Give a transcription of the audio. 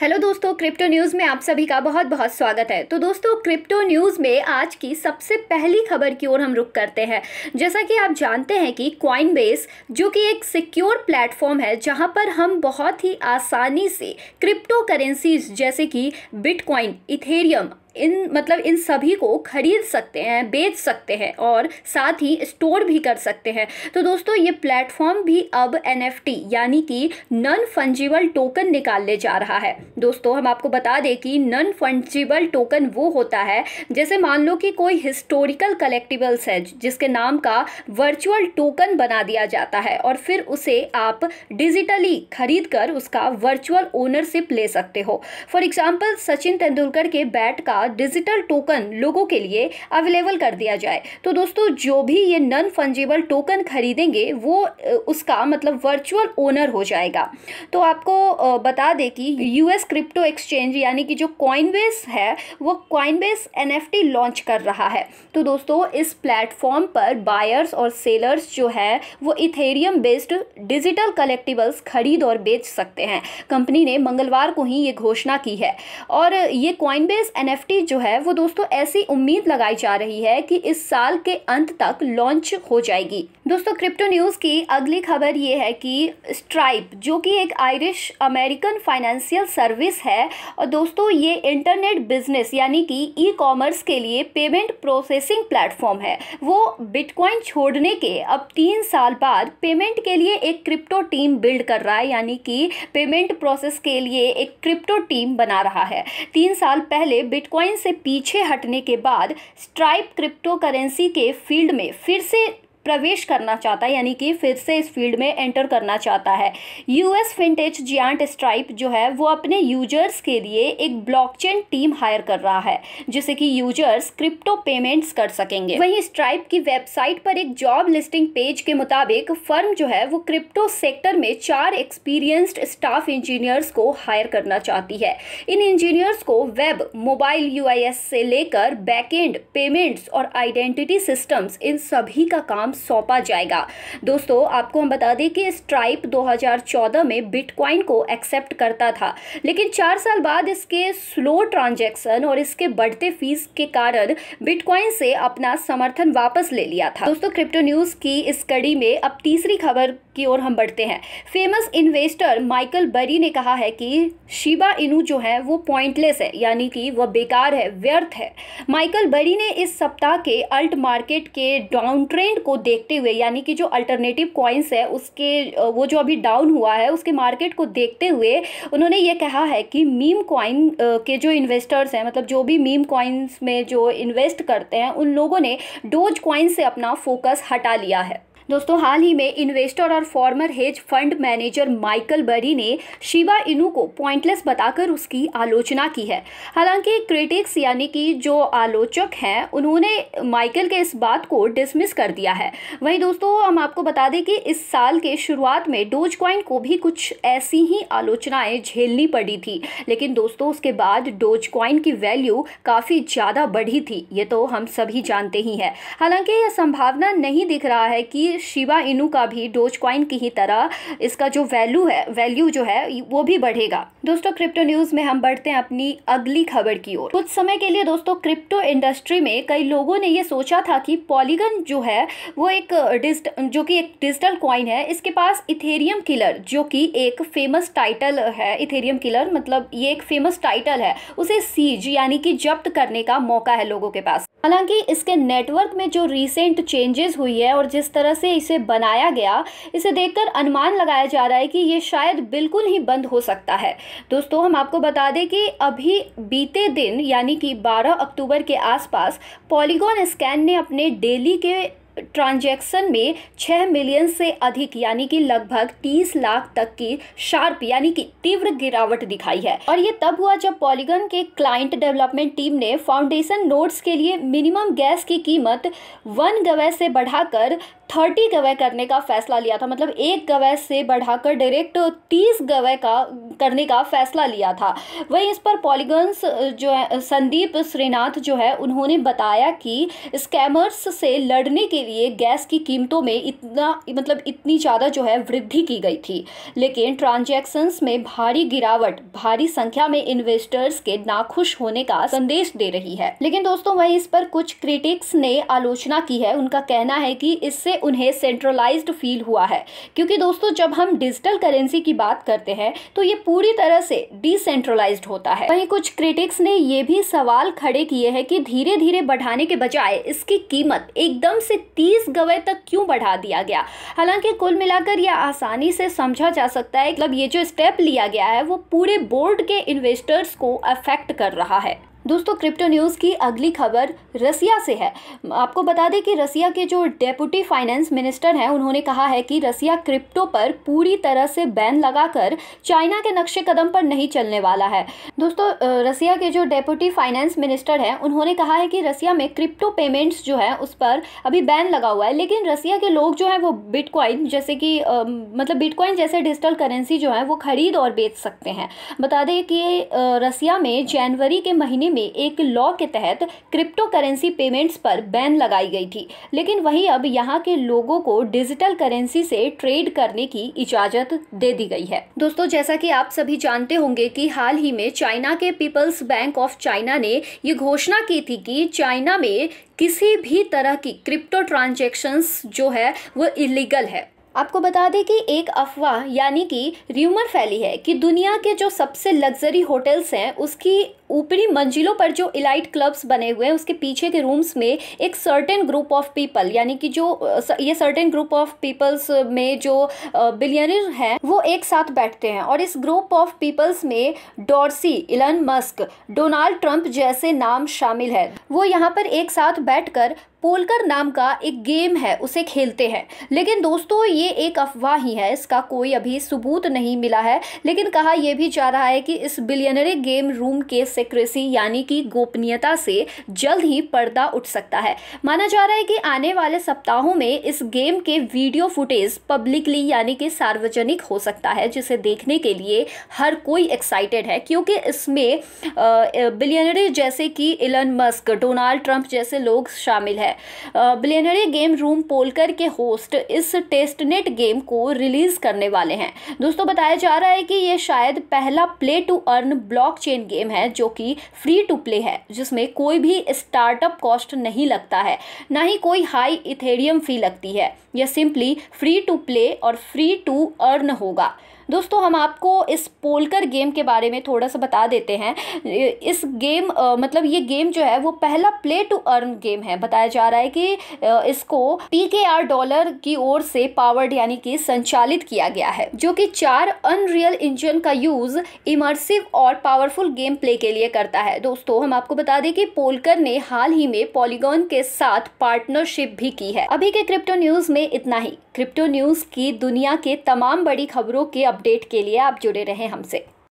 hello दोस्तों crypto news में आप सभी का बहुत बहुत स्वागत है तो दोस्तों क्रिप्टो न्यूज़ में आज की सबसे पहली खबर की ओर हम रुक करते हैं जैसा कि आप जानते हैं कि क्वाइनबेस जो कि एक सिक्योर प्लेटफॉर्म है जहां पर हम बहुत ही आसानी से क्रिप्टो करेंसीज जैसे कि बिटकॉइन इथेरियम इन मतलब इन सभी को खरीद सकते हैं बेच सकते हैं और साथ ही स्टोर भी कर सकते हैं तो दोस्तों ये प्लेटफॉर्म भी अब एन यानी कि नन फंजिबल टोकन निकालने जा रहा है दोस्तों हम आपको बता दें कि नन फंजिबल टोकन वो होता है जैसे मान लो कि कोई हिस्टोरिकल कलेक्टिबल्स है जिसके नाम का वर्चुअल टोकन बना दिया जाता है और फिर उसे आप डिजिटली खरीद कर उसका वर्चुअल ओनरशिप ले सकते हो फॉर एग्जाम्पल सचिन तेंदुलकर के बैट का डिजिटल टोकन लोगों के लिए अवेलेबल कर दिया जाए तो दोस्तों जो भी ये नन फंजेबल टोकन खरीदेंगे वो उसका मतलब वर्चुअल ओनर हो जाएगा तो आपको बता दें कि यूएस क्रिप्टो एक्सचेंज यानी कि जो कॉइनबेस है वो कॉइनबेस एनएफटी लॉन्च कर रहा है तो दोस्तों इस प्लेटफॉर्म पर बायर्स और सेलर्स जो है वो इथेरियम बेस्ड डिजिटल कलेक्टिबल्स खरीद और बेच सकते हैं कंपनी ने मंगलवार को ही ये घोषणा की है और ये कॉइनबेस एनएफटी की जो है वो दोस्तों ऐसी उम्मीद लगाई जा रही है कि इस साल के अंत तक लॉन्च हो जाएगी दोस्तों क्रिप्टो न्यूज की अगली खबर ये है कि स्ट्राइप जो कि एक आयरिश अमेरिकन फाइनेंशियल सर्विस है और दोस्तों ये इंटरनेट बिजनेस यानी कि ई कॉमर्स के लिए पेमेंट प्रोसेसिंग प्लेटफॉर्म है वो बिटकॉइन छोड़ने के अब तीन साल बाद पेमेंट के लिए एक क्रिप्टो टीम बिल्ड कर रहा है यानी कि पेमेंट प्रोसेस के लिए एक क्रिप्टो टीम बना रहा है तीन साल पहले बिटकॉइन बिटकॉइन से पीछे हटने के बाद स्ट्राइप क्रिप्टो करेंसी के फील्ड में फिर से प्रवेश करना चाहता है यानी कि फिर से इस फील्ड में एंटर करना चाहता है यूएस फिनटेच जियांट स्ट्राइप जो है वो अपने यूजर्स के लिए एक ब्लॉकचेन टीम हायर कर रहा है जिससे कि यूजर्स क्रिप्टो पेमेंट्स कर सकेंगे वहीं स्ट्राइप की वेबसाइट पर एक जॉब लिस्टिंग पेज के मुताबिक फर्म जो है वो क्रिप्टो सेक्टर में चार एक्सपीरियंस्ड स्टाफ इंजीनियर्स को हायर करना चाहती है इन इंजीनियर्स को वेब मोबाइल यूआईएस से लेकर बैकएंड पेमेंट्स और आइडेंटिटी सिस्टम्स इन सभी का काम सौंपा जाएगा दोस्तों आपको हम बता दें कि स्ट्राइप 2014 में बिटकॉइन को एक्सेप्ट करता था लेकिन चार साल बाद इसके स्लो ट्रांजैक्शन और इसके बढ़ते फीस के कारण बिटकॉइन से अपना समर्थन वापस ले लिया था दोस्तों क्रिप्टो न्यूज़ की इस कड़ी में अब तीसरी खबर की ओर हम बढ़ते हैं फेमस इन्वेस्टर माइकल बरी ने कहा है कि शिबा इनू जो है वो पॉइंटलेस है यानी कि वह बेकार है व्यर्थ है माइकल बरी ने इस सप्ताह के अल्ट मार्केट के डाउन ट्रेंड को देखते हुए यानी कि जो अल्टरनेटिव कॉइन्स है उसके वो जो अभी डाउन हुआ है उसके मार्केट को देखते हुए उन्होंने ये कहा है कि मीम कॉइन के जो इन्वेस्टर्स हैं मतलब जो भी मीम कॉइन्स में जो इन्वेस्ट करते हैं उन लोगों ने डोज कॉइन से अपना फोकस हटा लिया है दोस्तों हाल ही में इन्वेस्टर और former hedge fund manager Michael Burry ने शिवा इनू को पॉइंटलेस बताकर उसकी आलोचना की है हालांकि क्रिटिक्स यानी कि जो आलोचक हैं उन्होंने माइकल के इस बात को डिसमिस कर दिया है वहीं दोस्तों हम आपको बता दें कि इस साल के शुरुआत में डोज क्वाइन को भी कुछ ऐसी ही आलोचनाएं झेलनी पड़ी थी लेकिन दोस्तों उसके बाद डोज क्वाइन की वैल्यू काफ़ी ज़्यादा बढ़ी थी ये तो हम सभी जानते ही हैं हालांकि यह संभावना नहीं दिख रहा है कि वहीं शिवा इनू का भी डोज क्वाइन की ही तरह इसका जो वैल्यू है वैल्यू जो है वो भी बढ़ेगा दोस्तों क्रिप्टो न्यूज़ में हम बढ़ते हैं अपनी अगली खबर की ओर कुछ समय के लिए दोस्तों क्रिप्टो इंडस्ट्री में कई लोगों ने ये सोचा था कि पॉलीगन जो है वो एक डिजिट जो कि एक डिजिटल क्वाइन है इसके पास इथेरियम किलर जो कि एक फेमस टाइटल है इथेरियम किलर मतलब ये एक फेमस टाइटल है उसे सीज यानी कि जब्त करने का मौका है लोगों के पास हालांकि इसके नेटवर्क में जो रिसेंट चेंजेस हुई है और जिस तरह से से इसे बनाया गया इसे देखकर अनुमान लगाया जा रहा है कि ये शायद बिल्कुल ही बंद हो सकता है दोस्तों हम आपको बता दें कि अभी बीते दिन यानी कि 12 अक्टूबर के आसपास पॉलीगॉन स्कैन ने अपने डेली के ट्रांजैक्शन में छः मिलियन से अधिक यानी कि लगभग तीस लाख तक की शार्प यानी कि तीव्र गिरावट दिखाई है और ये तब हुआ जब पॉलीगन के क्लाइंट डेवलपमेंट टीम ने फाउंडेशन नोट्स के लिए मिनिमम गैस की कीमत वन गवे से बढ़ाकर थर्टी गवै करने का फैसला लिया था मतलब एक गवै से बढ़ाकर डायरेक्ट तीस गवै का करने का फैसला लिया था वहीं इस पर पॉलीगन्स जो है संदीप श्रीनाथ जो है उन्होंने बताया कि स्कैमर्स से लड़ने के लिए गैस की कीमतों में इतना मतलब इतनी ज़्यादा जो है वृद्धि की गई थी लेकिन ट्रांजेक्शन्स में भारी गिरावट भारी संख्या में इन्वेस्टर्स के नाखुश होने का संदेश दे रही है लेकिन दोस्तों वहीं इस पर कुछ क्रिटिक्स ने आलोचना की है उनका कहना है कि इससे उन्हें सेंट्रलाइज्ड फील हुआ है क्योंकि दोस्तों जब हम डिजिटल करेंसी की बात करते हैं तो ये पूरी तरह से डिसेंट्रलाइज होता है वहीं कुछ क्रिटिक्स ने ये भी सवाल खड़े किए हैं कि धीरे धीरे बढ़ाने के बजाय इसकी कीमत एकदम से तीस गवय तक क्यों बढ़ा दिया गया हालांकि कुल मिलाकर यह आसानी से समझा जा सकता है मतलब ये जो स्टेप लिया गया है वो पूरे बोर्ड के इन्वेस्टर्स को अफेक्ट कर रहा है दोस्तों क्रिप्टो न्यूज़ की अगली खबर रसिया से है आपको बता दें कि रसिया के जो डेप्यूटी फाइनेंस मिनिस्टर हैं उन्होंने कहा है कि रसिया क्रिप्टो पर पूरी तरह से बैन लगाकर चाइना के नक्शे कदम पर नहीं चलने वाला है दोस्तों रसिया के जो डेप्यूटी फाइनेंस मिनिस्टर हैं उन्होंने कहा है कि रसिया में क्रिप्टो पेमेंट्स जो है उस पर अभी बैन लगा हुआ है लेकिन रसिया के लोग जो हैं वो बिटकॉइन जैसे कि मतलब बिटकॉइन जैसे डिजिटल करेंसी जो है वो खरीद और बेच सकते हैं बता दें कि रसिया में जनवरी के महीने में एक लॉ के तहत क्रिप्टो करेंसी पेमेंट्स पर बैन लगाई गई थी लेकिन वहीं अब यहाँ के लोगों को डिजिटल करेंसी से ट्रेड करने की इजाजत दे दी गई है दोस्तों जैसा कि आप सभी जानते होंगे कि हाल ही में चाइना के पीपल्स बैंक ऑफ चाइना ने ये घोषणा की थी कि चाइना में किसी भी तरह की क्रिप्टो ट्रांजेक्शन्स जो है वो इलीगल है आपको बता दें कि एक अफवाह यानी कि र्यूमर फैली है कि दुनिया के जो सबसे लग्जरी होटल्स हैं उसकी ऊपरी मंजिलों पर जो इलाइट क्लब्स बने हुए हैं उसके पीछे के रूम्स में एक सर्टेन ग्रुप ऑफ पीपल यानी कि जो ये सर्टेन ग्रुप ऑफ पीपल्स में जो बिलियनर हैं वो एक साथ बैठते हैं और इस ग्रुप ऑफ पीपल्स में Dorsey Elon Musk Donald Trump जैसे नाम शामिल है वो यहाँ पर एक साथ बैठकर पोलकर नाम का एक गेम है उसे खेलते हैं लेकिन दोस्तों ये एक अफवाह ही है इसका कोई अभी सबूत नहीं मिला है लेकिन कहा यह भी जा रहा है कि इस बिलियनरी गेम रूम के सेक्रेसी यानी कि गोपनीयता से जल्द ही पर्दा उठ सकता है माना जा रहा है कि आने वाले सप्ताहों में इस गेम के वीडियो फुटेज पब्लिकली यानी कि सार्वजनिक हो सकता है जिसे देखने के लिए हर कोई एक्साइटेड है क्योंकि इसमें बिलियनरी जैसे कि इलन मस्क डोनाल्ड ट्रंप जैसे लोग शामिल है है बिलियनरी गेम रूम पोलकर के होस्ट इस टेस्टनेट गेम को रिलीज करने वाले हैं दोस्तों बताया जा रहा है कि ये शायद पहला play to earn blockchain game है जो कि फ्री टू प्ले है जिसमें कोई भी स्टार्टअप कॉस्ट नहीं लगता है ना ही कोई हाई इथेरियम फी लगती है यह सिंपली फ्री टू प्ले और फ्री टू अर्न होगा दोस्तों हम आपको इस पोलकर गेम के बारे में थोड़ा सा बता देते हैं इस गेम मतलब ये गेम जो है वो पहला प्ले टू अर्न गेम है बताया जा रहा है कि इसको पी आर डॉलर की ओर से पावर्ड यानी कि संचालित किया गया है जो कि चार अनरियल इंजन का यूज़ इमर्सिव और पावरफुल गेम प्ले के लिए करता है दोस्तों हम आपको बता दें कि पोलकर ने हाल ही में पॉलीगॉन के साथ पार्टनरशिप भी की है अभी के क्रिप्टो न्यूज़ में इतना ही क्रिप्टो न्यूज़ की दुनिया के तमाम बड़ी खबरों के अपडेट के लिए आप जुड़े रहें हमसे